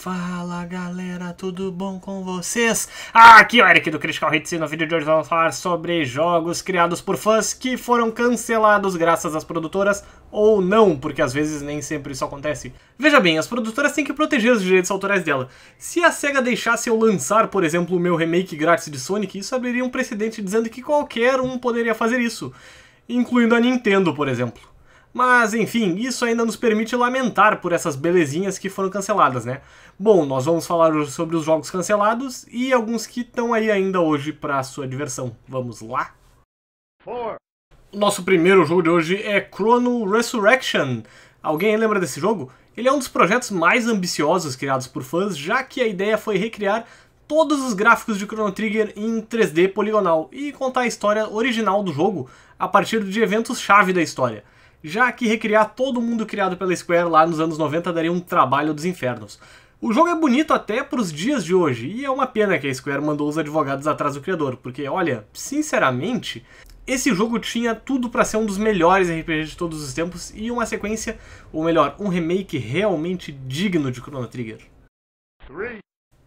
Fala galera, tudo bom com vocês? Aqui é o Eric do Critical Hits e no vídeo de hoje vamos falar sobre jogos criados por fãs que foram cancelados graças às produtoras ou não, porque às vezes nem sempre isso acontece. Veja bem, as produtoras têm que proteger os direitos autorais dela. Se a SEGA deixasse eu lançar, por exemplo, o meu remake grátis de Sonic, isso abriria um precedente dizendo que qualquer um poderia fazer isso, incluindo a Nintendo, por exemplo. Mas, enfim, isso ainda nos permite lamentar por essas belezinhas que foram canceladas, né? Bom, nós vamos falar sobre os jogos cancelados e alguns que estão aí ainda hoje para sua diversão. Vamos lá? Four. Nosso primeiro jogo de hoje é Chrono Resurrection. Alguém lembra desse jogo? Ele é um dos projetos mais ambiciosos criados por fãs, já que a ideia foi recriar todos os gráficos de Chrono Trigger em 3D poligonal e contar a história original do jogo a partir de eventos-chave da história já que recriar todo mundo criado pela Square lá nos anos 90 daria um trabalho dos infernos. O jogo é bonito até para os dias de hoje, e é uma pena que a Square mandou os advogados atrás do criador, porque olha, sinceramente, esse jogo tinha tudo para ser um dos melhores RPG de todos os tempos e uma sequência, ou melhor, um remake realmente digno de Chrono Trigger.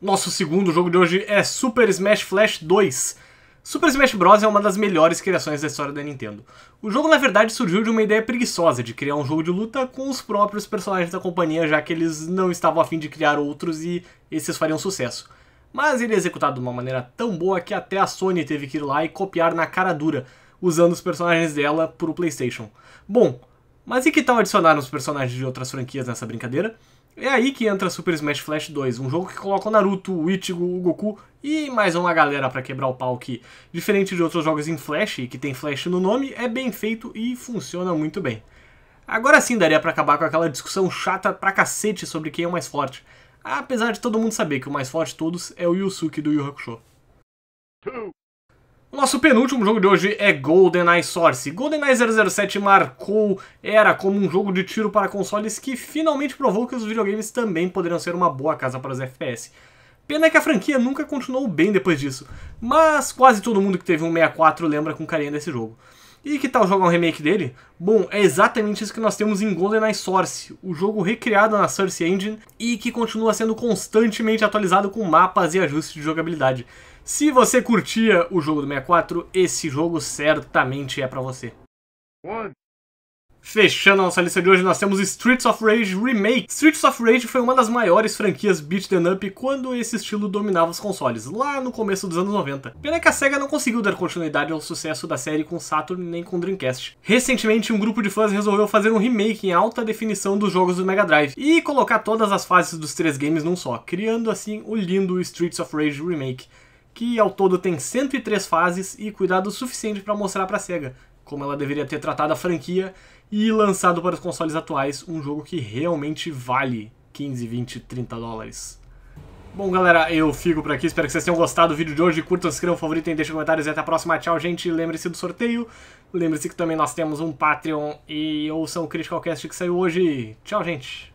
Nosso segundo jogo de hoje é Super Smash Flash 2. Super Smash Bros. é uma das melhores criações da história da Nintendo. O jogo, na verdade, surgiu de uma ideia preguiçosa de criar um jogo de luta com os próprios personagens da companhia, já que eles não estavam afim de criar outros e esses fariam sucesso. Mas ele é executado de uma maneira tão boa que até a Sony teve que ir lá e copiar na cara dura, usando os personagens dela pro PlayStation. Bom, mas e que tal adicionar uns personagens de outras franquias nessa brincadeira? É aí que entra Super Smash Flash 2, um jogo que coloca o Naruto, o Ichigo, o Goku e mais uma galera para quebrar o pau que, diferente de outros jogos em Flash, que tem Flash no nome, é bem feito e funciona muito bem. Agora sim daria para acabar com aquela discussão chata pra cacete sobre quem é o mais forte, apesar de todo mundo saber que o mais forte de todos é o Yusuke do Yu Hakusho. Two. O nosso penúltimo jogo de hoje é GoldenEye Source. GoldenEye 007 marcou era como um jogo de tiro para consoles que finalmente provou que os videogames também poderiam ser uma boa casa para os FPS. Pena que a franquia nunca continuou bem depois disso, mas quase todo mundo que teve um 64 lembra com carinho desse jogo. E que tal jogar um remake dele? Bom, é exatamente isso que nós temos em GoldenEye Source, o jogo recriado na Source Engine e que continua sendo constantemente atualizado com mapas e ajustes de jogabilidade. Se você curtia o jogo do 64, esse jogo certamente é para você. One, Fechando a nossa lista de hoje, nós temos Streets of Rage Remake. Streets of Rage foi uma das maiores franquias beat the up quando esse estilo dominava os consoles, lá no começo dos anos 90. Pena que a SEGA não conseguiu dar continuidade ao sucesso da série com Saturn nem com Dreamcast. Recentemente, um grupo de fãs resolveu fazer um remake em alta definição dos jogos do Mega Drive e colocar todas as fases dos três games num só, criando assim o lindo Streets of Rage Remake que ao todo tem 103 fases e cuidado suficiente para mostrar para a SEGA como ela deveria ter tratado a franquia e lançado para os consoles atuais um jogo que realmente vale 15, 20, 30 dólares. Bom, galera, eu fico por aqui. Espero que vocês tenham gostado do vídeo de hoje. Curtam, se inscrevam, favoritem, deixem comentários e até a próxima. Tchau, gente. Lembre-se do sorteio. Lembre-se que também nós temos um Patreon e ouçam o Critical Cast que saiu hoje. Tchau, gente.